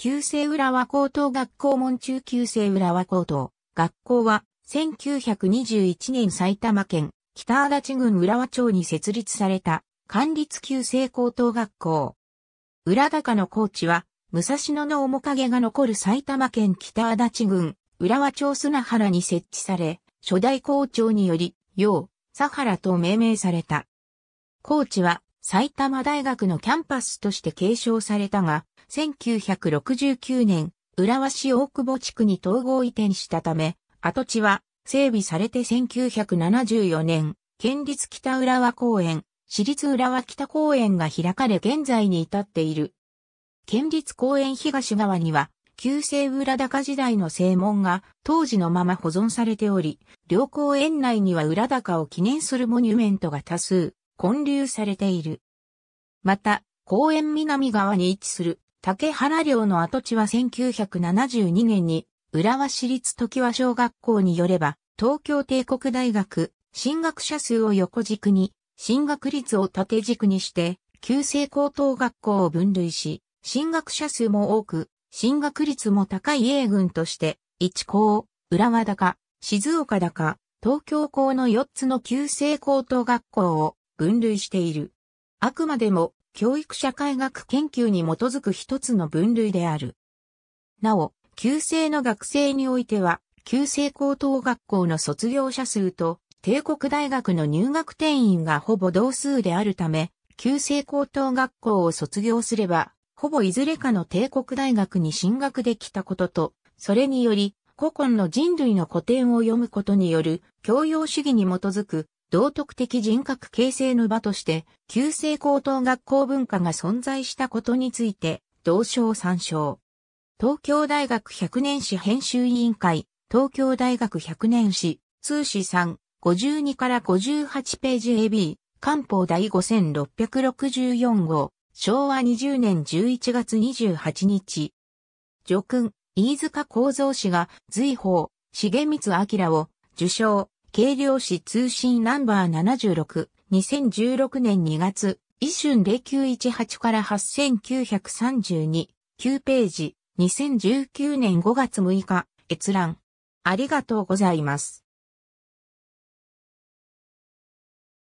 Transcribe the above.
旧制浦和高等学校門中旧制浦和高等学校は1921年埼玉県北足立郡浦和町に設立された管立旧制高等学校。浦高の高地は武蔵野の面影が残る埼玉県北足立郡浦和町砂原に設置され、初代校長により、要、佐原と命名された。高地は埼玉大学のキャンパスとして継承されたが、1969年、浦和市大久保地区に統合移転したため、跡地は整備されて1974年、県立北浦和公園、市立浦和北公園が開かれ現在に至っている。県立公園東側には、旧西浦高時代の正門が当時のまま保存されており、両公園内には浦高を記念するモニュメントが多数、建立されている。また、公園南側に位置する竹原寮の跡地は1972年に、浦和市立時和小学校によれば、東京帝国大学、進学者数を横軸に、進学率を縦軸にして、旧制高等学校を分類し、進学者数も多く、進学率も高い A 群として、一高、浦和高、静岡高、東京高の4つの旧制高等学校を分類している。あくまでも教育社会学研究に基づく一つの分類である。なお、旧制の学生においては、旧制高等学校の卒業者数と、帝国大学の入学定員がほぼ同数であるため、旧制高等学校を卒業すれば、ほぼいずれかの帝国大学に進学できたことと、それにより、古今の人類の古典を読むことによる教養主義に基づく道徳的人格形成の場として、旧制高等学校文化が存在したことについて、同賞参照。東京大学百年史編集委員会、東京大学百年史、通史3、52から58ページ AB、官報第5664号、昭和20年11月28日。助勲、飯塚幸三氏が、随法、重光明を受賞、軽量紙通信ナンバー762016年2月一瞬0918から8932 9ページ2019年5月6日閲覧ありがとうございます。